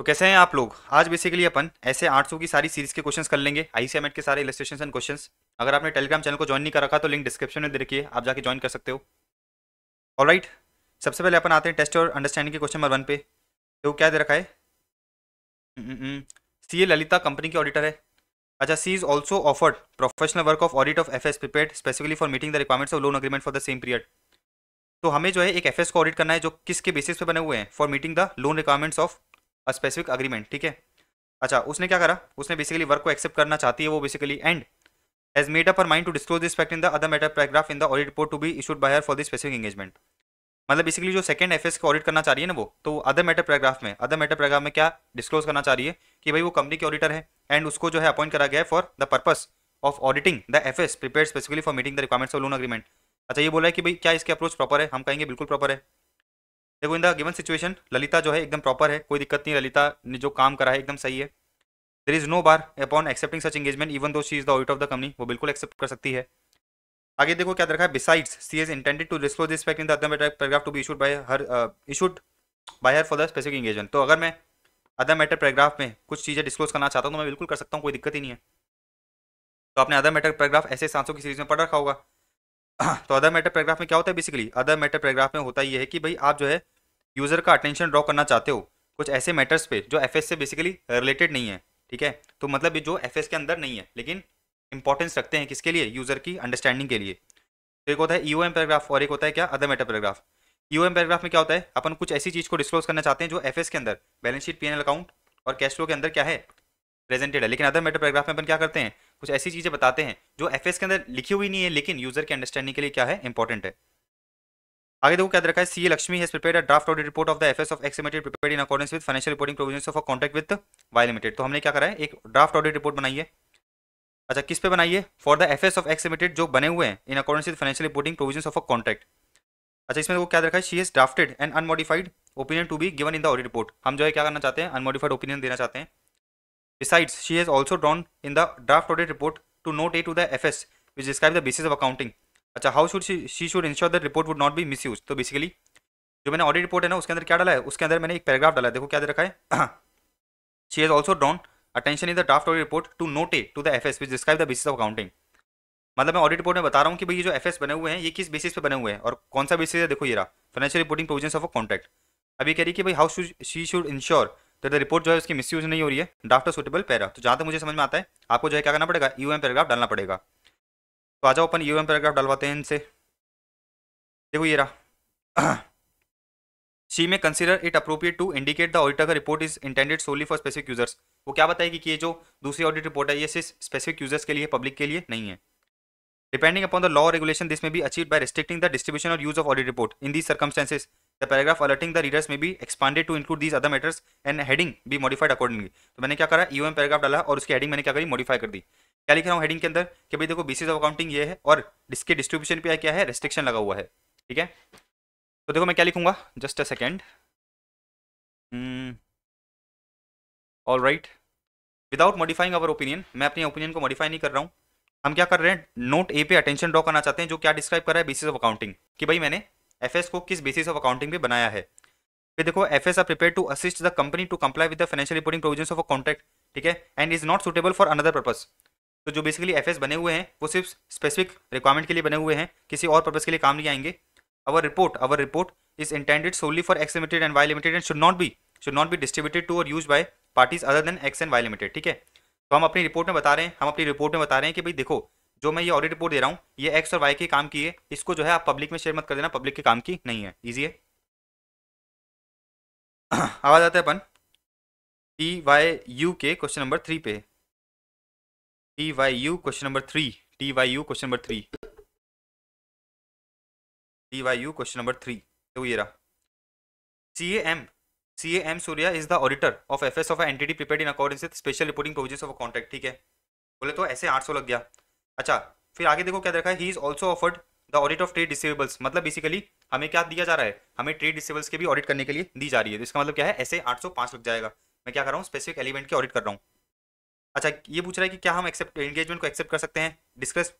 तो कैसे हैं आप लोग आज बेसिकली अपन ऐसे 800 की सारी सीरीज के क्वेश्चंस कर लेंगे आईसीएम के सारे इलेस्ट्रेशन एंड क्वेश्चंस अगर आपने टेलीग्राम चैनल को ज्वाइन नहीं कर रखा तो लिंक डिस्क्रिप्शन में दे रखिए आप जाके ज्वाइन कर सकते हो और राइट सबसे पहले अपन आते हैं टेस्ट और अंडरस्टैंडिंग के क्वेश्चन नंबर वन पे तो क्या दे रखा है सी ए ललिता कंपनी की ऑडिटर है अच्छा she is also offered professional work of audit of F S prepared specifically for meeting the requirements of loan agreement for the same period तो हमें जो है एक एफ एस को ऑडिट करना है जो किसके बेसिस पे बने हुए हैं for meeting the loan requirements of a specific agreement ठीक है अच्छा उसने क्या करा उसने बेसिकली वर्क को एक्सेप्ट करना चाहती है वो basically and as made up her mind to disclose this fact in the other matter paragraph in the audit report to be issued by her for this specific engagement मतलब basically जो second F को audit करना चाह रही है ना वो तो अदर मैटर पैराग्राफ में अदर मैटर पैराग्राफ में क्या डिस्क्लोज करना चाह रही है कि भाई वो कंपनी के ऑडिटर है एंड उसको जो है अपॉइंट करा गया है for the purpose of auditing the F S prepared specifically for meeting the requirements of loan agreement अच्छा ये बोला है कि भाई क्या इसके अप्रोच प्रॉपर है हम कहेंगे बिल्कुल प्रॉपर है देखो in the given situation Lalita जो है एकदम प्रॉपर है कोई दिक्कत नहीं ललिता ने जो काम करा है एकदम सही है there is no bar upon accepting such engagement even though she is the audit of the company वो बिल्कुल एक्सेप्ट कर सकती है आगे देखो क्या रखा है besides she is intended to disclose this fact in the other paragraph to be issued by her issued by her for the specific engagement तो अगर मैं अदर मैटर पैराग्राफ में कुछ चीज़ें डिस्क्लोज करना चाहता हूँ तो मैं बिल्कुल कर सकता हूँ कोई दिक्कत ही नहीं है तो आपने अदर मैटर पैराग्राफ ऐसे सांसों की सीरीज में पढ़ रखा होगा तो अदर मैटर पैराग्राफ में क्या होता है बेसिकली अदर मैटर पैराग्राफ में होता यह है कि भाई आप जो है यूज़र का अटेंशन ड्रॉ करना चाहते हो कुछ ऐसे मैटर्स पे जो एफ से बेसिकली रिलेटेड नहीं है ठीक है तो मतलब जो एफ के अंदर नहीं है लेकिन इंपॉर्टेंस रखते हैं किसके लिए यूज़र की अंडरस्टैंडिंग के लिए तो एक होता है ई e पैराग्राफ और एक होता है क्या other matter paragraph E paragraph में क्या होता है अपन कुछ ऐसी चीज़ को डिस्क्लोज करना चाहते हैं जो एफ के अंदर बैलेंस शीट पी अकाउंट और कैश फ्लो के अंदर क्या है प्रेजेंटेड है लेकिन अदर मैटर पैराग्राफ में अपन क्या करते हैं कुछ ऐसी चीज़ें बताते हैं जो एफ के अंदर लिखी हुई नहीं है लेकिन यूजर के अंडरस्टैंडिंग के लिए क्या है इंपॉर्टेंट है आगे देखो क्या रखा है C Lakshmi has prepared a draft audit report of the FS of X limited prepared in accordance with financial reporting provisions of a contract with Y limited तो हमने क्या करा है एक ड्राफ्ट ऑडिट रिपोर्ट बनाई है अच्छा किस पे बनाई है for the FS of X limited जो बने हुए हैं in accordance with financial reporting provisions of a contract अच्छा इसमें देखो क्या रखा है she is drafted and unmodified opinion to be given in the audit report हम जो है क्या करना चाहते हैं अनमोडिफाइड ओपिनियन देना चाहते हैं Besides, she has also drawn in the draft audit report to note A to the FS, which describes the basis of accounting. अच्छा how should she she should ensure that report would not be misuse तो basically जो मैंने audit report है ना उसके अंदर क्या डाला है उसके अंदर मैंने एक पैराग्राफ डाला है देखो क्या दे रखा है she has also drawn attention in the draft audit report to note A to the F S which describe the basis of accounting मतलब मैं ऑडिट रिपोर्ट में बता रहा हूँ कि भाई ये जो एफ बने हुए हैं ये किस बेसिस पे बने हुए हैं और कौन सा बेसिस है देखो ये रहा financial reporting provision of a contract अभी कह रही कि भाई how should she should ensure तो इधर रिपोर्ट जो है उसकी मिसयूज नहीं हो रही है ड्राफ्ट सुटेबल पैरा तो जहाँ तक मुझे समझ में आता है आपको जो है क्या करना पड़ेगा यू एम पैराग्राफ डालना पड़ेगा तो आ जाओ अपन यू एम पैराग्राफ डालवाते हैं इनसे देखो ये रहा she may consider it appropriate to indicate the auditor का report is intended solely for specific users वो क्या बताएगी कि ये जो दूसरी ऑडिट रिपोर्ट है ये सिर्फ स्पेसिफिक यूजर्स के लिए पब्लिक के लिए नहीं है depending upon the law regulation this may be achieve by restricting the distribution or use of audit report in this circumstances the paragraph alerting the readers may be expanded to include these other matters and heading be modified accordingly तो मैंने क्या करा E M paragraph डाला और उसकी heading मैंने क्या करी मॉडिफाई कर दी क्या लिख रहा हूँ हेडिंग के अंदर कि भाई देखो बेसिस ऑफ अकाउंटिंग ये है और इसके डिस्ट्रीब्यूशन पे क्या है रेस्ट्रिक्शन लगा हुआ है ठीक है तो देखो मैं क्या लिखूंगा just a second all right without modifying our opinion मैं अपनी ओपिनियन को मॉडिफाई नहीं कर रहा हूँ हम क्या कर रहे हैं नोट ए पे अटेंशन ड्रॉ करना चाहते हैं जो क्या डिस्क्राइब कर रहा है बेसिस ऑफ अकाउंटिंग कि भाई मैंने एफ को किस बेसिस ऑफ अकाउंटिंग पे बनाया है फिर देखो F S are prepare to assist the company to comply with the financial reporting provision of a contract ठीक है and is not suitable for another purpose तो जो बेसिकली एफ बने हुए हैं वो सिर्फ स्पेसिफिक रिक्वायरमेंट के लिए बने हुए हैं किसी और पर्पज के लिए काम नहीं आएंगे our report our report is intended solely for X limited and Y limited and should not be should not be distributed to or use by parties other than X and Y limited ठीक है तो हम अपनी report में बता रहे हैं हम अपनी रिपोर्ट में बता रहे हैं कि भाई देखो जो मैं ये ऑडिट रिपोर्ट दे रहा हूँ ये एक्स और वाई के काम की है इसको जो है आप पब्लिक में शेयर मत कर देना पब्लिक के काम की नहीं है ईजी है आवाज आता है अपन टी वाई यू के क्वेश्चन नंबर थ्री पे T Y U question number three T Y U question number three T Y U question number three तो ये रहा C M C M Surya is the auditor of F S of entity prepare in according with special reporting provision of a contract ठीक है बोले तो ऐसे आठ सौ लग गया अच्छा फिर आगे देखो क्या देखा है he is also offered the audit of trade receivables मतलब बेसिकली हमें क्या दिया जा रहा है हमें ट्रेड डिसेबल्स के भी ऑडिट करने के लिए दी जा रही है तो इसका मतलब क्या है ऐसे 805 लग जाएगा मैं क्या कर रहा हूँ स्पेसिफिक एलिमेंट के ऑडिट कर रहा हूँ अच्छा ये पूछ रहा है कि क्या हम एक्सेप्ट एंगेजमेंट को एक्सेप्ट कर सकते हैं discuss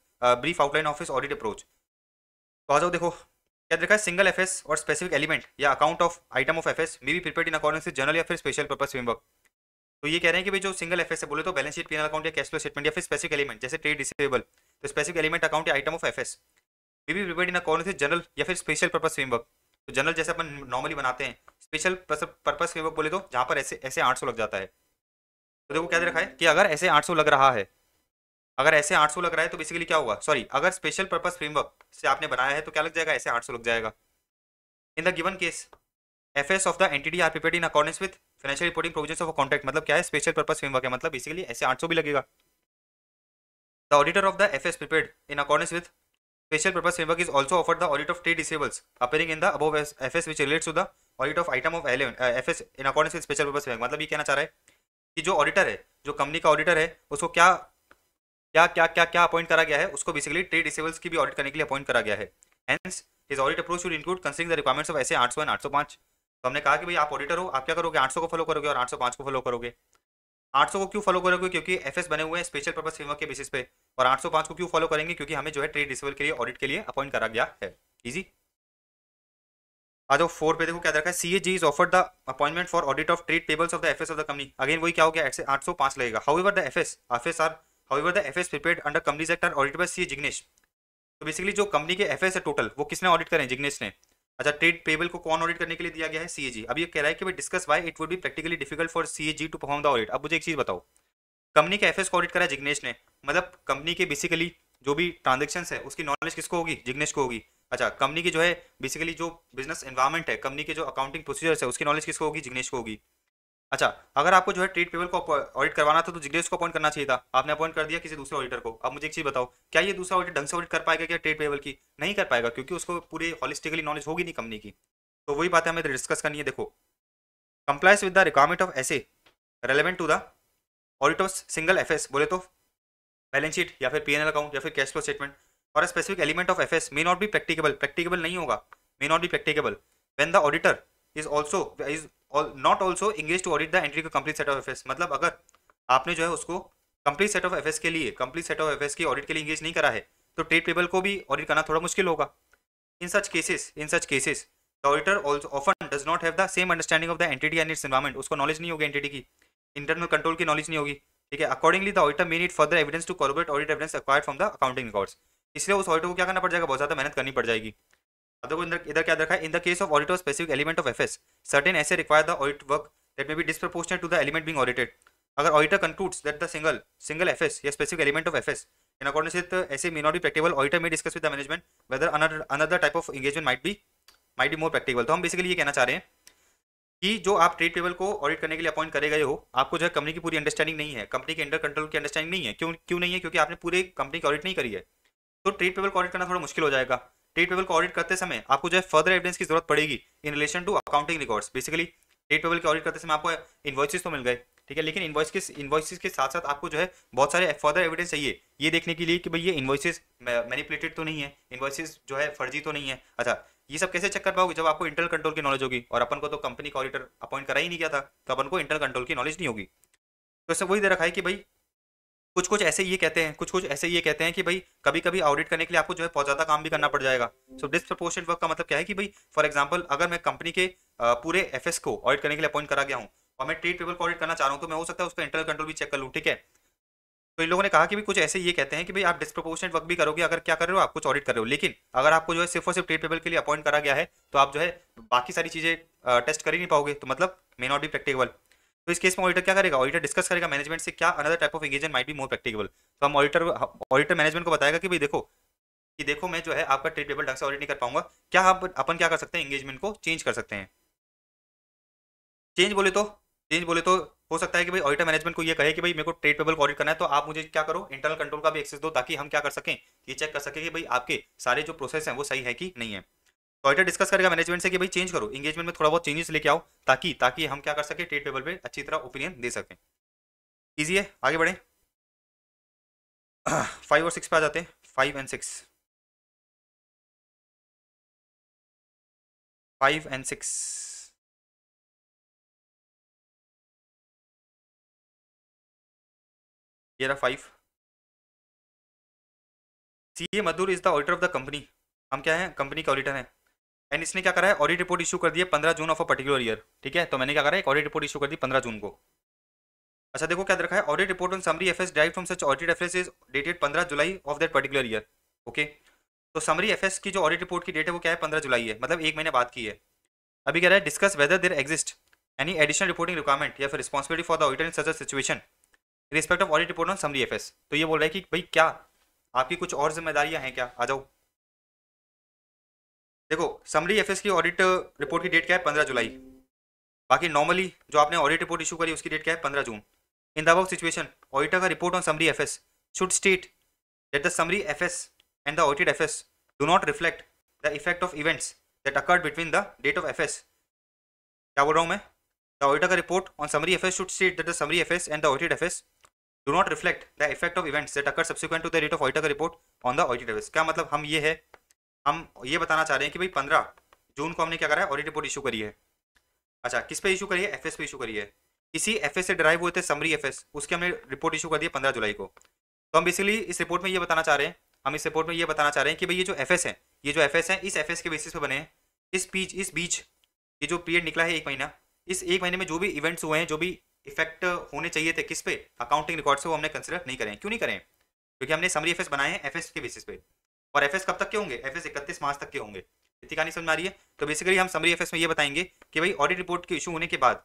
brief outline of his audit approach तो आ जाओ देखो क्या देखा है single F or specific element या account of item of F S may be prepare in according से जनरल या फिर स्पेशल पर्पज फ्रेमवर्क तो ये कह रहे हैं कि भाई जो सिंगल एफएस है बोले तो बैलेंस शीट पीएनएल अकाउंट या कैश फ्लो स्टेटमेंट या फिर स्पेसिफिक एलिमेंट जैसे ट्रेड रिसीवेबल तो स्पेसिफिक एलिमेंट अकाउंट या item of FS S V be prepare in account with general या फिर स्पेशल पर्पस फ्रेमवर्क तो जनरल जैसे अपन नॉर्मली बनाते हैं स्पेशल पर्पस फ्रेमवर्क बोले तो जहाँ पर ऐसे ऐसे आठ लग जाता है तो देखो क्या दे रखा है कि अगर ऐसे आठ लग रहा है अगर ऐसे 800 लग रहा है तो बेसिकली क्या होगा सॉरी अगर स्पेशल पर्पस फ्रेमवर्क से आपने बनाया है तो क्या लग जाएगा ऐसे 800 लग जाएगा in the given case F of the entity are prepared in accordance with financial reporting provision of contract मतलब क्या है स्पेशल पर्पज फ्रेमवर्क है मतलब बेसिकली ऐसे आठ भी लगेगा the auditor of the F S prepared in accordance with special purpose is also offer the audit of of receivables appearing in the the F S which relates to the audit of item of eleven F S in accordance with special purpose framework मतलब ये कहना चाह रहा है कि जो auditor है जो कंपनी का ऑडिटर है उसको क्या क्या क्या क्या क्या अपॉइंट करा गया है उसको बेसिकली ट्रेड डिसेबल्स की भी ऑडिट करने के लिए अपॉइंट करा गया है hence is audit approach should include considering the requirements of SA 800 and 805 तो हमने कहा कि भाई आप ऑडिटर हो आप क्या करोगे 800 को फॉलो करोगे और 805 को फॉलो करोगे 800 को क्यों फॉलो करोगे क्योंकि एफ बने हुए हैं स्पेशल पर्पज फ्रेमवर्क के बेसिस पे और 805 को क्यों फॉलो करेंगे क्योंकि हमें जो है ट्रेड रिसवल के लिए ऑडिट के लिए अपॉइंट करा गया है इजी आ जाओ फोर पे देखो क्या रखा है C H G is offer the appointment for audit of trade tables of the F S of the company again वही क्या हो गया आठ सौ पांच लगेगा however the F S F S are however the F S prepaid under companies act are audit by C Jignesh तो basically जो कंपनी के एफ एस है टोटल वो किसने ऑडिट करें जिग्नेश ने अच्छा ट्रेड पेबल को कौन ऑडिट करने के लिए दिया गया है सीएजी अब ये कह रहा है कि भाई discuss why it would be practically difficult for CAG to perform the audit अब मुझे एक चीज़ बताओ कंपनी के एफएस को ऑडिट करा जिग्नेश ने मतलब कंपनी के बेसिकली जो भी ट्रांजेक्शन है उसकी नॉलेज किसको होगी जिग्नेश को होगी अच्छा कंपनी की जो है बेसिकली जो बिजनेस एनवायरमेंट है कंपनी के जो अकाउंटिंग प्रोसीजर्स है उसकी नॉलेज किसको होगी जिग्नेश को होगी अच्छा अगर आपको जो है ट्रेड पेबल को ऑडिट करवाना था तो जिग्रेस को अपॉइंट करना चाहिए था आपने अपॉइंट कर दिया किसी दूसरे ऑडिटर को अब मुझे एक चीज बताओ क्या ये दूसरा ऑडिट ढंग से ऑडिट कर पाएगा क्या ट्रेड पेबल की नहीं कर पाएगा क्योंकि उसको पूरी हॉलिस्टिकली नॉलेज होगी नहीं कंपनी की तो वही बात हमें डिस्कस करनी है देखो compliance with the requirement of a relevant to the audit of single F बोले तो बैलेंस शीट या फिर पी अकाउंट या फिर कैश फ्लो स्टेटमेंट और specific element of F S may not be practicable practicable नहीं होगा may not be practicable when the auditor is also is not also engage to audit the entity का complete set of F मतलब अगर आपने जो है उसको complete set of F के लिए कंप्लीट सेट ऑफ एफ की ऑडिट के लिए इंगेज नहीं करा है तो ट्रेड पेबल को भी ऑडिट करना थोड़ा मुश्किल होगा in such cases in such cases the auditor also often does not have the same understanding of the entity and its environment उसको नॉलेज नहीं होगी एंटिटी की इंटरनल कंट्रोल की नॉलेज नहीं होगी ठीक है accordingly the auditor may need further evidence to corroborate audit evidence acquire from the accounting records इसलिए उस ऑडिटर को क्या करना पड़ जाएगा बहुत ज़्यादा मेहनत करनी पड़ जाएगी देखो तो इधर क्या रखा है in the case of audit of specific element of F S certain ऐसे require the audit work that may be disproportionate to the element being audited अगर auditor concludes that the single single F S या specific element of F S in accordance with uh, SA may not be practicable auditor may discuss with the management whether another another might of engagement might तो हम basically ये कहना चाह रहे हैं कि जो आप ट्रेड टेबल को ऑडिट करने के लिए अपॉइंट करे गए हो आपको जो है कंपनी की पूरी अंडरस्टैंडिंग नहीं है कंपनी के अंडर कंट्रोल की अंडरस्टैंडिंग नहीं है क्यों क्यों नहीं है क्योंकि आपने पूरे कंपनी की ऑडिट नहीं करी है तो ट्रेड टेबल को ऑडिट करना थोड़ा मुश्किल हो जाएगा ट्रेड पेबल को ऑडिट करते समय आपको जो है फर्दर एविडेंस की जरूरत पड़ेगी in relation to accounting records basically trade payable के ऑडिट करते समय आपको इन्वॉइसिस तो मिल गए ठीक है लेकिन इन्वॉइस के इन्वॉइसिस के साथ साथ आपको जो है बहुत सारे फर्दर एविडेंस चाहिए ये देखने के लिए कि भाई ये इन्वॉइसिस मैनिपुलेटेड तो नहीं है इन्वॉइसिस जो है फर्जी तो नहीं है अच्छा ये सब कैसे चेक कर पाओगे जब आपको इंटरनल कंट्रोल की नॉलेज होगी और अपन को तो कंपनी का ऑडिटर अपॉइंट करा ही नहीं गया था तो अपन को इंटरनल कंट्रोल की नॉलेज नहीं होगी तो सब वही दे रखा है कि भाई कुछ कुछ ऐसे ये कहते हैं कुछ कुछ ऐसे ये कहते हैं कि भाई कभी कभी ऑडिट करने के लिए आपको जो है बहुत ज्यादा काम भी करना पड़ जाएगा सो डिस्प्रपोर्शनेट वर्क का मतलब क्या है कि भाई फॉर एग्जाम्पल अगर मैं कंपनी के पूरे एफ को ऑडिट करने के लिए अपॉइंट करा गया हूँ और मैं ट्रेड पेपर को ऑडिट करना चाह रहा हूँ तो मैं हो सकता है उसका इंटरनल कंट्रोल भी चेक कर लूँ ठीक है तो इन लोगों ने कहा कि भी कुछ ऐसे ये कहते हैं कि भाई आप डिस्प्रोपोर्शनेट वर्क भी करोगे अगर क्या कर रहे हो आप कुछ ऑडिट कर रहे हो लेकिन अगर आपको जो है सिर्फ और सिर्फ ट्रेड पेपर के लिए अपॉइंट करा गया है तो आप जो है बाकी सारी चीजें टेस्ट कर ही नहीं पाओगे तो मतलब मे नॉट बी प्रैक्टिकल तो इस केस में ऑडिटर क्या करेगा ऑडिटर डिस्कस करेगा मैनेजमेंट से क्या another type of engagement might be more practical तो हम ऑडिटर ऑडिटर मैनेजमेंट को बताएगा कि भाई देखो कि देखो मैं जो है आपका ट्रेड पेपर ढंग से ऑडिट नहीं कर पाऊंगा क्या आप अपन क्या कर सकते हैं एंगेजमेंट को चेंज कर सकते हैं चेंज बोले तो चेंज बोले तो हो सकता है कि भाई ऑडिटर मैनेजमेंट को ये कहे कि भाई मेरे को ट्रेड पेबल को ऑडिट करना है तो आप मुझे क्या करो इंटरनल कंट्रोल का भी एक्सेस दो ताकि हम क्या कर सकें ये चेक कर सके कि भाई आपके सारे जो प्रोसेस हैं वो सही है कि नहीं है टॉयटर डिस्कस करेगा मैनेजमेंट से कि भाई चेंज करो इंगेजमेंट में थोड़ा बहुत चेंजेस लेके आओ ताकि ताकि हम क्या कर सके ट्रेड टेबल पे अच्छी तरह ओपिनियन दे सकें ईजी है आगे बढ़े फाइव और सिक्स पे आ जाते हैं five and six five and six ये रहा five C A Madhur is the auditor of the company हम क्या है कंपनी का ऑडिटर हैं एंड इसने क्या करा है ऑडिट रिपोर्ट इशू कर दी है पंद्रह June of a particular year ठीक है तो मैंने क्या करा है एक ऑडिट रिपोर्ट इशू कर दी पंद्रह जून को अच्छा देखो क्या रखा है audit report on summary F S drive from such audit F S is dated पंद्रह July of that particular year okay तो समरी एफ एस की जो ऑडिट रिपोर्ट की डेट है वो क्या है पंद्रह जुलाई है मतलब एक महीने बाद की है अभी कह रहा है discuss whether there exist any additional reporting requirement या फिर responsibility for the auditor in such a situation respect of audit report on summary F S तो ये बोल रहा है कि भाई क्या आपकी कुछ और जिम्मेदारियां हैं क्या आ जाओ देखो समरी एफएस uh, की ऑडिट रिपोर्ट की डेट क्या है पंद्रह जुलाई बाकी नॉर्मली जो आपने ऑडिट रिपोर्ट इशू करी उसकी डेट क्या है पंद्रह June in the above situation auditor का report on summary F S should state that the summary F S and the audited F S do not reflect the effect of events that occurred between the date of F क्या बोल रहा हूँ मैं the auditor का report on summary F should state that the summary F and the audited F do not reflect the effect of events that occur subsequent to the date of auditor का report on the audit F क्या मतलब हम ये है हम ये बताना चाह रहे हैं कि भाई पंद्रह जून को हमने क्या करा है ऑडिट रिपोर्ट इशू करी है अच्छा किस पे इशू करिए एफ एस पे इशू करिए इसी एफ से ड्राइव हुए थे समरी एफ उसके हमने रिपोर्ट इशू कर दी है पंद्रह जुलाई को तो हम बेसिकली इस रिपोर्ट में ये बताना चाह रहे हैं हम इस रिपोर्ट में ये बताना चाह रहे हैं कि भाई ये जो एफ है ये जो एफ है इस एफ के बेसिस पे बने हैं इस बीच इस बीच ये जो पीरियड निकला है एक महीना इस एक महीने में जो भी इवेंट्स हुए हैं जो भी इफेक्ट होने चाहिए थे किस पे अकाउंटिंग रिकॉर्ड से वो हमने कंसिडर नहीं करें क्यों नहीं करें क्योंकि हमने समरी एफ बनाए हैं एफ के बेसिस पे और एफएस कब तक के होंगे एफएस 31 मार्च तक के होंगे इतनी कहानी समझ में आ रही है तो बेसिकली हम समरी एफएस में ये बताएंगे कि भाई ऑडिट रिपोर्ट के इशू होने के बाद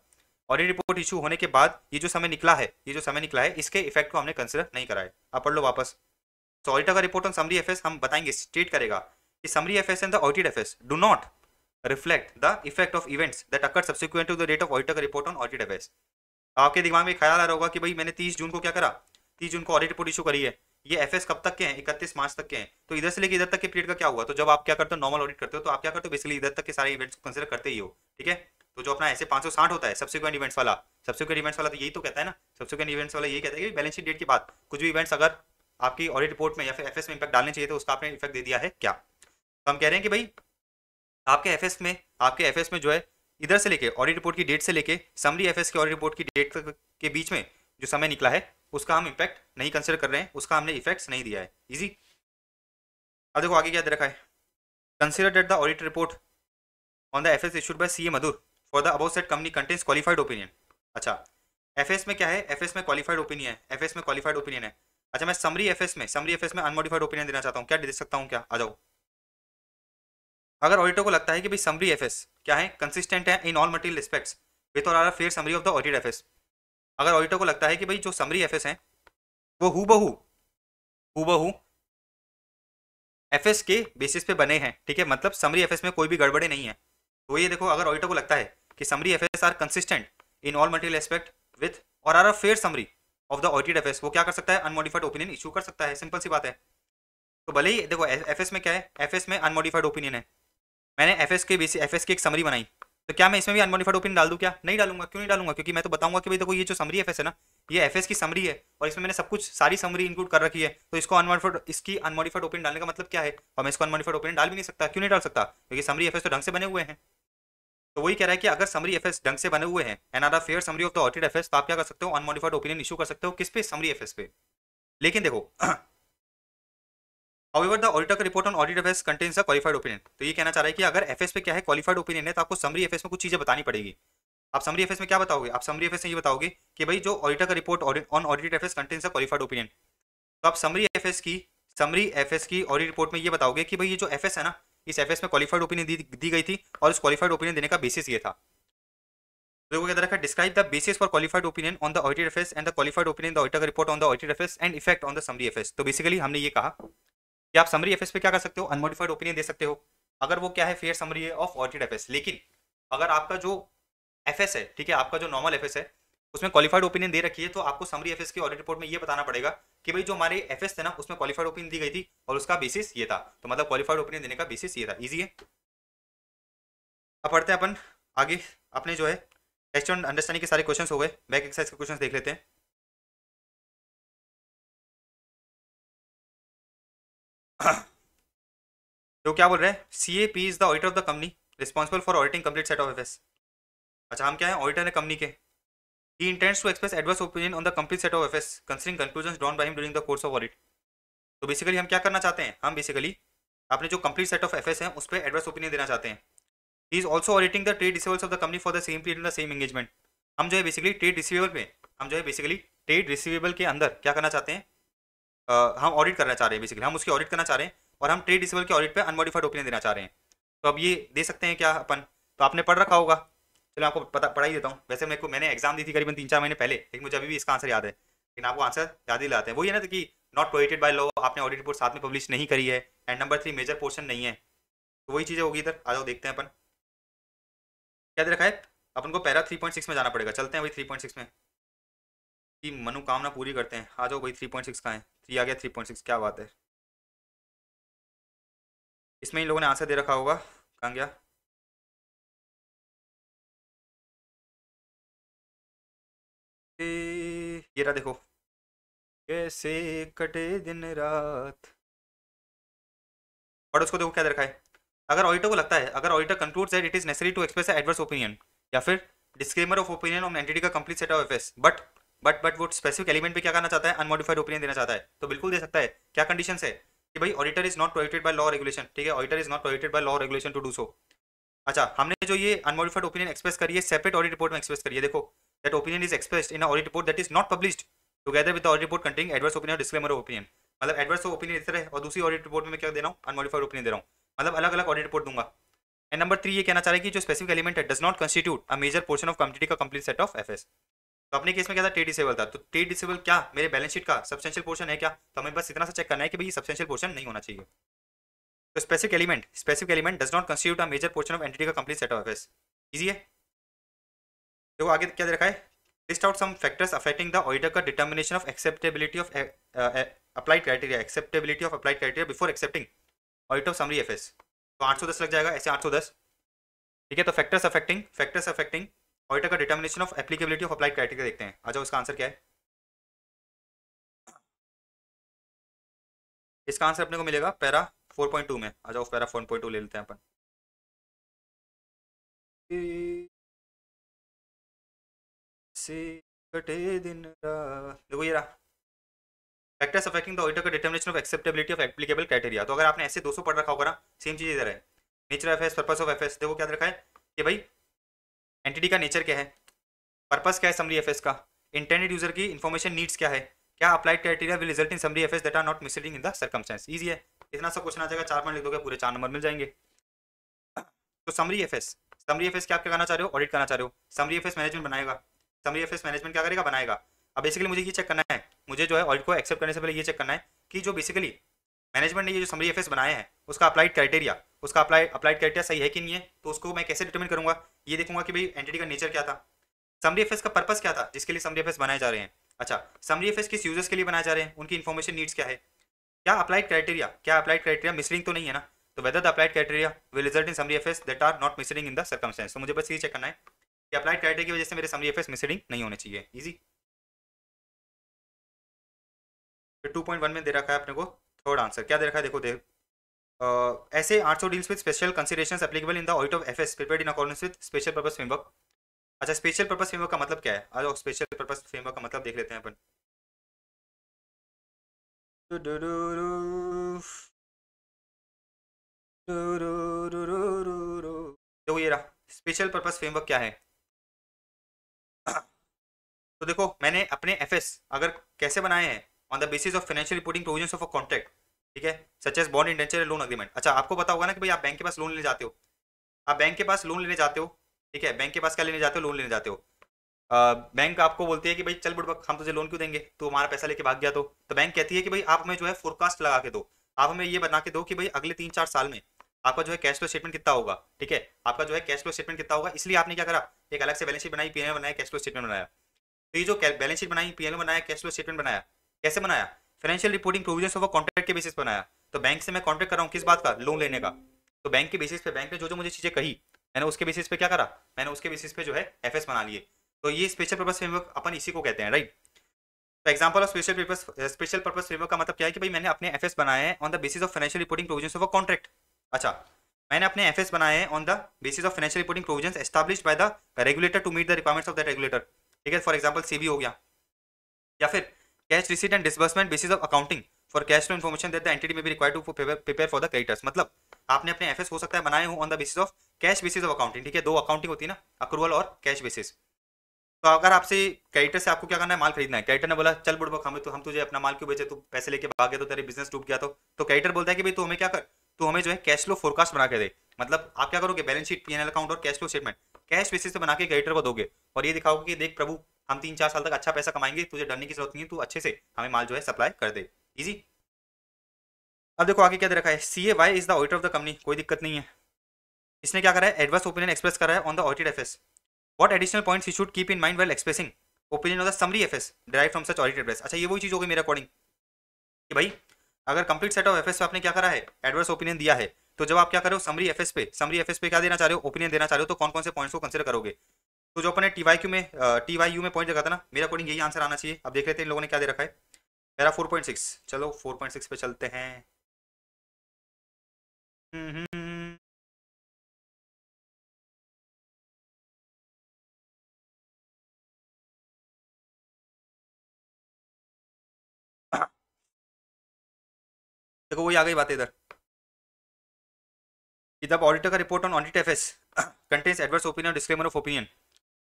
ऑडिट रिपोर्ट इशू होने के बाद ये जो समय निकला है ये जो समय निकला है इसके इफेक्ट को हमने कंसिडर नहीं कराए आप पढ़ लो वापस तो ऑडिटर का रिपोर्ट ऑन समरी एफ हम बताएंगे स्टेट करेगा कि summary F and the audit F do not reflect the effect of events that occur subsequent to the date of auditor का रिपोर्ट ऑन ऑडिट एफ आपके दिमाग में ख्याल आ रहा होगा कि भाई मैंने तीस जून को क्या करा तीस जून को ऑडिट रिपोर्ट इशू करी है ये एफएस कब तक के हैं इकतीस मार्च तक के हैं तो इधर से लेकर इधर तक के पीरियड का क्या हुआ तो जब आप क्या करते हो नॉर्मल ऑडिट करते हो तो आप क्या करते हो बेसिकली इधर तक के सारे इवेंट्स कंसिडर करते ही हो ठीक है तो जो अपना ऐसे पांच होता है सब्सिक्वेंट इवेंट्स वाला सब्सिक्वेंट इवेंट्स वाला तो यही तो कहता है ना सब्सिक्वेंट इवेंट्स वाला यही कहता है कि बैलेंस डेट के बाद कुछ भी इवेंट्स अगर आपकी ऑडिट रिपोर्ट में या फिर एफ में इम्पैक्ट डालने चाहिए तो उसका आपने इफेक्ट दे दिया है क्या तो हम कह रहे हैं कि भाई आपके एफ में आपके एफ में जो है इधर से लेके ऑडिट रिपोर्ट की डेट से लेके समरी एफ के ऑडिट रिपोर्ट की डेट के बीच में जो समय निकला है उसका हम इम्पैक्ट नहीं कंसिडर कर रहे हैं उसका हमने इफेक्ट्स नहीं दिया है इजी अब देखो आगे क्या दे रखा है consider date the audit report on the F S issued by C A Madhur for the above set company contains qualified opinion अच्छा एफ एस में क्या है एफ एस में क्वालिफाइड ओपिनियन है एफ एस में क्वालिफाइड ओपिनियन है अच्छा मैं समरी एफ एस में समरी एफ एस में अनमोडिफाइड ओपिनियन देना चाहता हूँ क्या दे सकता हूँ क्या आ जाओ अगर ऑडिटर को लगता है कि भाई समरी एफ एस क्या है कंसिस्टेंट है in all material respects with or are fair summary of the audit F S अगर ऑडिटर को लगता है कि भाई जो समरी एफ हैं वो हु बहू हु के बेसिस पे बने हैं ठीक है मतलब समरी एफ में कोई भी गड़बड़ी नहीं है तो ये देखो अगर ऑडिटर को लगता है कि summary F are consistent in all material aspect with or are a fair summary of the audit F वो क्या कर सकता है अनमोडिफाइड ओपिनियन इशू कर सकता है सिंपल सी बात है तो भले ही देखो एफ में क्या है एफ में अनमोडिफाइड ओपिनियन है मैंने एफ के बेसिस एफ की एक समरी बनाई तो क्या मैं इसमें भी अनमोडिफाइड ओपिनियन डाल दूँ क्या नहीं डालूंगा क्यों नहीं डालूंगा क्योंकि मैं तो बताऊंगा कि भाई देखो ये जो समरी एफ है ना ये एफ की समरी है और इसमें मैंने सब कुछ सारी समरी इंक्लूड कर रखी है तो इसको अनमोडिफाइड इसकी अनमोडिफाइड ओपिनियन डालने का मतलब क्या है और मैं इसको अनमोडिफाइड ओपिनियन डाल भी नहीं सकता क्यों नहीं डाल सकता क्योंकि समरी एफ तो ढंग से बने हुए हैं तो वही कह रहा है कि अगर समरी एफ ढंग से बने हुए हैं and are fair summary of the audit F तो आप क्या कर सकते हो अनमोडिफाइड ओपिनियन इशू कर सकते हो किस पे समरी एफ पे लेकिन देखो However, the auditor का report on audit अफेस contains a qualified opinion. तो ये कहना चाह रहा है कि अगर FS पे क्या है qualified opinion है तो आपको summary FS में कुछ चीजें बतानी पड़ेगी आप summary FS में क्या बताओगे आप summary FS में ये बताओगे कि भाई जो auditor का report on audit F S contains a qualified opinion. तो आप summary FS की summary FS की audit report में ये बताओगे कि भाई ये जो FS है ना इस FS में qualified opinion दी, दी गई थी और इस क्वालिफाइड ओपिनियन देने का बेसिस ये था तो देखो क्या रखा describe the basis for qualified opinion on the audit F S and the qualified opinion the auditor report on the audit F S and effect on the summary F S तो बेसिकली हमने ये कहा कि आप समरी एफएस पे क्या कर सकते हो अनमोडिफाइड ओपिनियन दे सकते हो अगर वो क्या है fair summary of audited F S लेकिन अगर आपका जो एफएस है ठीक है आपका जो नॉर्मल एफएस है उसमें क्वालिफाइड ओपिनियन दे रखी है तो आपको समरी एफएस की ऑडिट रिपोर्ट में ये बताना पड़ेगा कि भाई जो हमारे एफ थे ना उसमें क्वालिफाइड ओपिनियन दी गई थी और उसका बेसिस ये था तो मतलब क्वालिफाइड ओपिनियन देने का बेसिस ये था ईजी है अब पढ़ते हैं अपन आगे अपने जो है टेस्ट एंड अंडरस्टैंडिंग के सारे क्वेश्चन हो गए बैक एक्सरसाइज के क्वेश्चन देख लेते हैं तो क्या बोल रहे हैं C A P is the auditor of the company responsible for auditing complete set of F अच्छा हम क्या है ऑडिटर है कंपनी के he intends to express adverse opinion on the complete set of F S considering conclusion drawn by him during the course of audit तो basically हम क्या करना चाहते हैं हम बेसिकली आपने जो complete set of F S है उस पर एडवर्स ओपिनियन देना चाहते हैं he is also auditing the trade receivables of the company for the same period the same engagement हम जो है बेसिकली ट्रेड रिसीवेबल पे हम जो है बेसिकली ट्रेड रिसीवेबल के अंदर क्या करना चाहते हैं हम ऑडिट करना चाह रहे हैं बेसिकली हम उसकी ऑडिट करना चाह रहे हैं और हम ट्रेड डिसेबल के ऑडिट पर अनमोडिफाइड ओपिनियन देना चाह रहे हैं तो अब ये दे सकते हैं क्या अपन तो आपने पढ़ रखा होगा चलो आपको पता पढ़ा ही देता हूँ वैसे मेरे को मैंने एग्जाम दी थी करीबन तीन चार महीने पहले लेकिन मुझे अभी भी इसका आंसर याद है लेकिन आपको आंसर याद ही लाते हैं वही ये ना कि नॉट प्रोइटेड बाय लॉ आपने ऑडिट रिपोर्ट साथ में पब्लिश नहीं करी है and number three major portion नहीं है तो वही चीज़ें होगी इधर आ जाओ देखते हैं अपन याद रखा है अपन को पैरा थ्री पॉइंट सिक्स में जाना पड़ेगा चलते हैं भाई थ्री पॉइंट सिक्स में कि मनोकामना पूरी करते हैं आ जाओ भाई थ्री पॉइंट सिक्स का है थ्री आ गया थ्री पॉइंट सिक्स क्या बात है इसमें इन लोगों ने आंसर दे रखा होगा कहाँ गया ये रहा देखो कैसे कटे दिन रात और उसको देखो क्या दे रखा है अगर ऑडिटर को लगता है अगर auditor concludes that it is necessary to express adverse opinion या फिर disclaimer of opinion on entity का complete set of F but but but वो स्पेसिफिक एलिमेंट पे क्या करना चाहता है अनमोडिफाइड ओपिनियन देना चाहता है तो बिल्कुल दे सकता है क्या कंडीशन है कि भाई auditor is not protected by law regulation ठीक है auditor is not protected by law regulation to do so अच्छा हमने जो ये अनमोडिफाइड ओपिनियन एक्सप्रेस करिए सेपरेट ऑडिट रिपोर्ट में एक्सप्रेस करिए देखो that opinion is express in audit report that is not published together with audit report containing adverse opinion और disclaimer opinion मतलब एडवर्स ओपिनियन इस तरह और दूसरी ऑडिट रिपोर्ट में क्या दे रहा हूँ अनमोडिफाइड ओपिनियन दे रहा हूँ मतलब अलग अलग ऑडिट रिपोर्ट दूंगा एंड नंबर थ्री ये कहना चाह रहा है कि जो स्पेसिफिक एलिमेंट है does not constitute a major portion of company का complete set of F S तो अपने केस में क्या था ट्रेड डिसेबल था तो ट्रेड डिसेबल क्या मेरे बैलेंस शीट का सब्सटेंशियल पोर्शन है क्या तो हमें बस इतना सा चेक करना है कि भाई सब्सटेंशियल पोर्शन नहीं होना चाहिए तो specific element specific element does not constitute a major portion of entity का complete set of F S easy है देखो आगे क्या देखा रखा है list out some factors affecting the auditor का determination of acceptability of applied criteria acceptability of applied criteria before accepting audit of summary F तो आठ लग जाएगा ऐसे आठ ठीक है तो factors affecting factors affecting auditor का determination of applicability of applied criteria देखते हैं आ जाओ इसका आंसर क्या है इसका आंसर अपने को मिलेगा पैरा 4.2 में आ जाओ पैरा 4.2 ले लेते हैं अपन दिन देखो ये रहा फैक्टर्स अफेक्टिंग द ऑडिटर का determination of acceptability of applicable criteria तो अगर आपने ऐसे 200 पढ़ रखा होगा ना सेम चीज़ इधर है nature as purpose of affairs देखो क्या रखा है कि भाई एंटिटी का नेचर क्या है पर्पज़ क्या है समरी एफ का इंटरनेट यूजर की इन्फॉर्मेशन नीड्स क्या है क्या applied criteria will result in summary F S are not misleading in the circumstance easy है इतना सब क्वेश्चन आ जाएगा चार पॉइंट लिख दोगे पूरे चार नंबर मिल जाएंगे तो summary F S summary F S क्या क्या करना चाह रहे हो ऑडिट करना चाह रहे हो समरी एफ एस मैनेजमेंट बनाएगा समरी एफ एस मैनेजमेंट क्या करेगा बनाएगा अब बेसिकली मुझे ये चेक करना है मुझे जो है ऑडिट को एक्सेप्ट करने से पहले ये चेक करना है कि जो बेसिकली मैनेजमेंट ने ये जो समरी एफ एस बनाए हैं उसका अप्लाइड क्राइटेरिया उसका अप्लाई अप्लाइड क्राइटेरिया सही है कि नहीं है तो उसको मैं कैसे डिटर्मिन करूंगा ये देखूंगा कि भाई एंटिटी का नेचर क्या था समरी एफ का पर्पज़ क्या था जिसके लिए समरी एफ बनाए जा रहे हैं अच्छा समरी एफ किस यूजर्स के लिए बनाए जा रहे हैं उनकी इन्फॉर्मेशन नीड्स क्या है क्या अप्लाइड क्राइटेरिया क्या अप्लाइड क्राइटेरिया मिसलिंग तो नहीं है ना तो whether the applied criteria will result in summary F that are not misleading in the circumstance तो मुझे बस ये चेक करना है कि अप्लाइड क्राइटेरिया की वजह से मेरे समरी एफ मिसलिंग नहीं होने चाहिए ईजी टू पॉइंट वन में दे रखा है अपने को थर्ड आंसर क्या दे रखा है देखो देख Uh, essay also deals with special considerations applicable in the audit of FS prepared in accordance with special purpose framework. अच्छा स्पेशल पर्पस फ्रेमवर्क का मतलब क्या है आज स्पेशल पर्पस फ्रेमवर्क का मतलब देख लेते हैं अपन तो ये रहा स्पेशल पर्पस फ्रेमवर्क क्या है तो देखो मैंने अपने एफएस अगर कैसे बनाए हैं on the basis of financial reporting provision of a contract ठीक है such bond indenture loan agreement अच्छा आपको पता होगा ना कि भाई आप बैंक के पास लोन लेने जाते हो आप बैंक के पास लोन लेने जाते हो ठीक है बैंक के पास क्या लेने जाते हो लोन लेने जाते हो बैंक आपको बोलती है कि भाई चल बुढ़बक हम तुझे लोन क्यों देंगे तो हमारा पैसा लेके भाग गया तो तो बैंक कहती है कि भाई आप हमें जो है फोरकास्ट लगा के दो आप हमें ये बना के दो कि भाई अगले तीन चार साल में आपका जो है कैश फ्लो स्टेटमेंट कितना होगा ठीक है आपका जो है कैश फ्लो स्टेटमेंट कितना होगा इसलिए आपने क्या करा एक अलग से बैलेंस शीट बनाई पीएल बनाया कैश फ्लो स्टेटमेंट बनाया तो ये जो बैलेंस शीट बनाई पीएल बनाया कैश फ्लो स्टेटमेंट बनाया कैसे बनाया financial reporting provision of contract के बेसिस बनाया तो बैंक से मैं कॉन्ट्रैक्ट कर रहा हूँ किस बात का लोन लेने का तो बैंक के बेसिस पे बैंक ने जो जो मुझे चीजें कही मैंने उसके बेसिस पे क्या करा मैंने उसके बेसिस पे जो है एफ बना लिए तो ये स्पेशल पर्पज फ्रेमवर्क अपन इसी को कहते हैं राइट तो example of special purpose special purpose framework का मतलब क्या है कि भाई मैंने अपने एफ बनाए हैं on the basis of financial reporting provision of a contract अच्छा मैंने अपने एफ बनाए हैं on the basis of financial reporting provision establish by the regulator to meet the requirements of the regulator ठीक है फॉर एग्जाम्पल सी हो गया या फिर cash receipt and disbursement basis of accounting for cash flow information that the entity में भी require to prepare for the creditors मतलब आपने अपने एफएस हो सकता है बनाए हो on the basis of cash basis of accounting ठीक है दो अकाउंटिंग होती है ना अक्रूवल और कैश बेसिस तो अगर आपसे क्रेडिटर से आपको क्या करना है माल खरीदना है क्रेडिटर ने बोला चल बुढ़बक हम तो हम तुझे अपना माल क्यों बेचे तू पैसे लेके भाग गया तो तेरे बिजनेस डूब गया तो तो क्रेडिटर बोलता है कि भाई तू हमें क्या कर तू हमें जो है कैश फ्लो फोरकास्ट बना के दे मतलब आप क्या करोगे बैलेंस शीट पीएनएल अकाउंट और cash flow statement cash basis से बना के क्रेडिटर को दोगे और ये दिखाओगे कि देख प्रभु हम तीन चार साल तक अच्छा पैसा कमाएंगे तुझे डरने की जरूरत नहीं है तू अच्छे से हमें माल जो है सप्लाई कर दे इजी अब देखो आगे क्या दे रखा है C A Y is the auditor of the company कोई दिक्कत नहीं है इसने क्या करा है एडवर्स ओपिनियन एक्सप्रेस करा है on the audit F S what additional points you should keep in mind well expressing opinion of the summary F S drive from such audit address अच्छा ये वही चीज़ होगी मेरे अकॉर्डिंग कि भाई अगर complete set of F S आपने क्या करा है एडवर्स ओपिनियन दिया है तो जब आप क्या करो समरी एफ एस पे समरी एफ एस पे क्या देना चाह रहे हो ओपिनियन देना चाह रहे हो तो कौन कौन से पॉइंट्स को कंसिडर करोगे तो जो अपने टी वाई क्यू में टी वाई यू में पॉइंट देखा था ना मेरे अकॉर्डिंग यही आंसर आना चाहिए अब देख रहे थे इन लोगों ने क्या दे रखा है मेरा फोर पॉइंट सिक्स चलो फोर पॉइंट सिक्स पे चलते हैं हम्म, हम्म, हम्म, देखो वही आ गई बात इधर कि ऑडिटर का report on audit F S contains adverse opinion disclaimer of opinion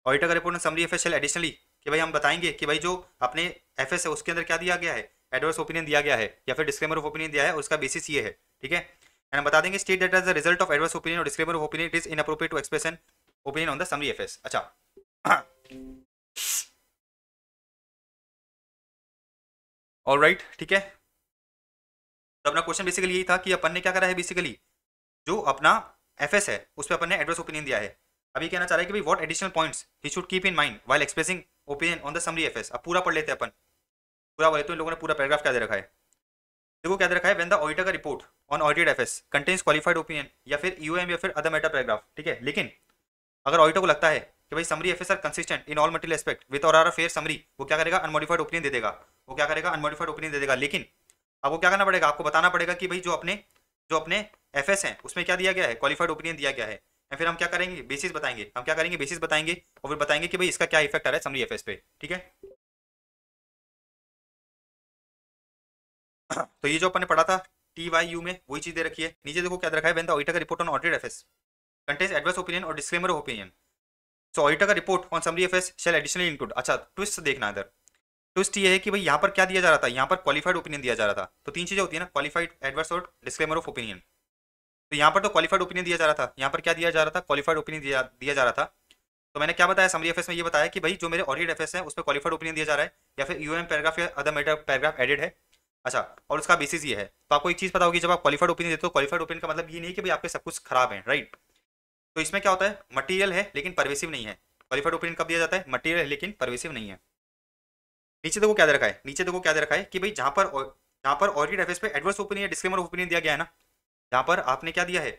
auditor का रिपोर्ट समरी एफ एडिशनली कि भाई हम बताएंगे कि भाई जो अपने एफ है उसके अंदर क्या दिया गया है एडवर्स ओपिनियन दिया गया है या फिर डिस्क्रेमर ऑफ ओपिनियन दिया है उसका बेसिस ये है ठीक है एंड हम बता देंगे state that as the result of adverse opinion और disclaimer of opinion it is in inappropriate to expression opinion on the summary F अच्छा ऑल राइट ठीक है तो अपना क्वेश्चन बेसिकली यही था कि अपन ने क्या करा है बेसिकली जो अपना एफ है उस पर अपन ने एडवर्स ओपिनियन दिया है अभी कहना चाह रहा है कि what additional point he should keep in mind while expressing opinion on the summary F अब पूरा पढ़ लेते हैं अपन पूरा बोले तो इन लोगों ने पूरा पैराग्राफ क्या दे रखा है देखो क्या दे रखा है वेन द ऑडिटर का report on audited F S contains qualified opinion या फिर यू e या फिर अदर मेटर पैराग्राफ ठीक है लेकिन अगर ऑडिटर को लगता है कि भाई summary F S are consistent in all material aspect with और आर फेयर समरी वो क्या करेगा अनमोडिफाइड ओपिनियन दे देगा वो क्या करेगा अनमोडिफाइड ओपिनियन दे देगा लेकिन आपको क्या करना पड़ेगा आपको बताना पड़ेगा कि भाई जो अपने जो अपने एफ एस हैं उसमें क्या दिया गया है क्वालिफाइड ओपिनियन दिया गया है या फिर हम क्या करेंगे बेसिस बताएंगे हम क्या करेंगे बेसिस बताएंगे और फिर बताएंगे कि भाई इसका क्या इफेक्ट आ रहा है समरी एफ पे ठीक है तो ये जो अपने पढ़ा था टी वाई यू में वही चीज दे रखी है नीचे देखो क्या रखा है वेन ऑडिटर का report on audit F S contains adverse opinion और डिस्क्लेमर ओपिनियन सो ऑडिटर का report on summary F S shall additional include अच्छा ट्विस्ट देखना इधर ट्विस्ट ये है कि भाई यहाँ पर क्या दिया जा रहा था यहाँ पर क्वालिफाइड ओपिनियन दिया जा रहा था तो तीन चीजें होती है ना क्वालिफाइड एडवर्स और डिस्क्लेमर ऑफ ओपिनियन तो यहाँ पर तो क्वालिफाइड ओपिनियन दिया जा रहा था यहाँ पर क्या दिया जा रहा था क्वालिफाइड ओपिनियन दिया जा रहा था तो मैंने क्या बताया समरी एफ में ये बताया कि भाई जो मेरे ऑडिट एफ है उस पर क्वालिफाइड ओपिनियन दिया जा रहा है या फिर यू पैराग्राफ या अदर मेटर पैराग्राफ एडिड है अच्छा और उसका बेसिस ये है तो आपको एक चीज़ पता होगी जब आप क्वालिफाइड ओपिनियन देते हो क्वालिफाइड ओपिनियन का मतलब ये नहीं कि भाई आपके सब कुछ खराब है राइट तो इसमें क्या होता है मटीरियल है लेकिन परवेसिव नहीं है क्वालिफाइड ओपिनियन कब दिया जाता है मटीरियल है लेकिन परवेसिव नहीं है नीचे देखो क्या दे रखा है नीचे देखो क्या दे रखा है कि भाई जहाँ पर जहाँ पर ऑडिट एफएस पे एडवर्स ओपिनियन या डिस्क्लेमर ओपिनियन दिया गया है ना यहाँ पर आपने क्या दिया है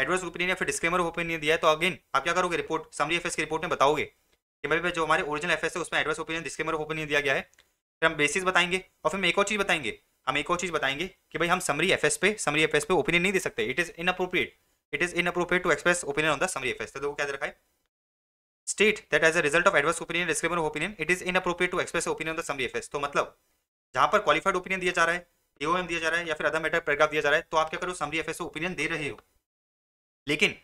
एडवर्स ओपिनियन या फिर डिस्क्लेमर ओपिनियन दिया है तो अगेन आप क्या करोगे रिपोर्ट समरी एफ की रिपोर्ट में बताओगे कि भाई भाई जो हमारे ओरिजिनल एफ है उसमें एडवर्स ओपिनियन डिस्क्लेमर ओपिनियन दिया गया है फिर हम बेसिस बताएंगे और फिर हम एक और चीज़ बताएंगे हम एक और चीज़ बताएंगे कि भाई हम समरी एफ पे समरी एफ पे ओपिनियन नहीं दे सकते it is in appropriate it is in appropriate to express opinion on the summary F तो क्या रखा है state that as a result of adverse opinion disclaimer opinion it is in appropriate to express opinion on the summary F तो मतलब जहाँ पर qualified opinion दिया जा रहा है एओएम दिया जा रहा है या फिर अदर मैटर पैराग्राफ दिया जा रहा है तो आप क्या करो समरी एफ ओपिनियन दे रहे हो लेकिन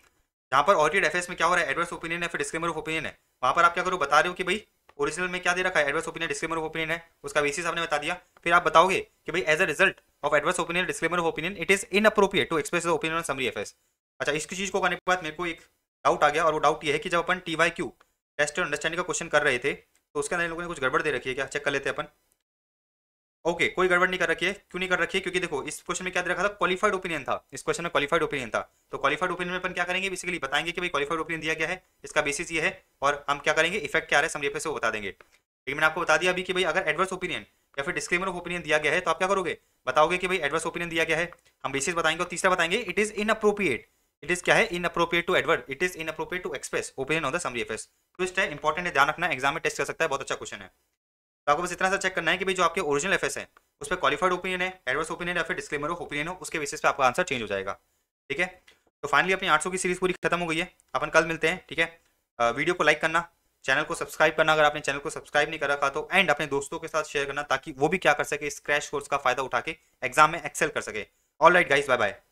जहाँ पर ऑडिटेड एफ में क्या हो रहा है एडवर्स ओपिनियन है फिर डिस्क्लेमर ऑफ ओपिनियन है वहाँ पर आप क्या करो बता रहे हो कि भाई ओरिजिनल में क्या दे रखा है adverse opinion disclaimer of opinion है उसका बेसिस आपने बता दिया फिर आप बताओगे कि भाई as a result of adverse opinion disclaimer of opinion it is in appropriate to express opinion on summary F अच्छा इसकी चीज़ को करने के बाद मेरे को एक डाउट आ गया और वो डाउट ये है कि जब अपन T Y Q test understanding का क्वेश्चन कर रहे थे तो उसके अंदर इन लोगों ने कुछ गड़बड़ दे रखी है क्या चेक कर लेते हैं अपन ओके okay, कोई गड़बड़ नहीं कर रखी है क्यों नहीं कर रखी है क्योंकि देखो इस क्वेश्चन में क्या रखा था क्वालिफाइड ओपिनियन था इस क्वेश्चन में क्वालिफाइड ओपिनियन था तो क्वालिफाइड ओपिनियन में अपन क्या करेंगे बेसिकली बताएंगे कि भाई क्वालिफाइड ओपिनियन दिया गया है इसका बेसिस ये है और हम क्या करेंगे इफेक्ट क्या है समझे से वो बता देंगे लेकिन मैंने आपको बता दिया अभी कि भाई अगर एडवर्स ओपिनियन या फिर डिस्क्रिमिनल ओपिनियन दिया गया है तो आप क्या करोगे बताओगे कि भाई एडवर्स ओपिनियन दिया गया है हम बेसिस बताएंगे और तीसरा बताएंगे it is in appropriate it is क्या है in appropriate to adverse it is in appropriate to express opinion of the summary FS twist है इंपॉर्टेंट है ध्यान रखना एग्जाम में टेस्ट कर सकता है बहुत अच्छा क्वेश्चन है तो आपको बस इतना सा चेक करना है कि भाई जो आपके ओरिजिनल एफ है उस पर क्वालिफाइड ओपिनियन है एडवर्स ओपिनियन या फिर डिस्क्लेमर ओपिनियन हो उसके बेसिस पे आपका आंसर चेंज हो जाएगा ठीक है तो फाइनली अपनी 800 की सीरीज पूरी खत्म हो गई है अपन कल मिलते हैं ठीक है वीडियो को लाइक करना चैनल को सब्सक्राइब करना अगर आपने चैनल को सब्सक्राइब नहीं कर रखा तो एंड अपने दोस्तों के साथ शेयर करना ताकि वो भी क्या कर सके इस क्रैश कोर्स का फायदा उठा के एग्जाम में एक्सेल कर सके all right guys bye bye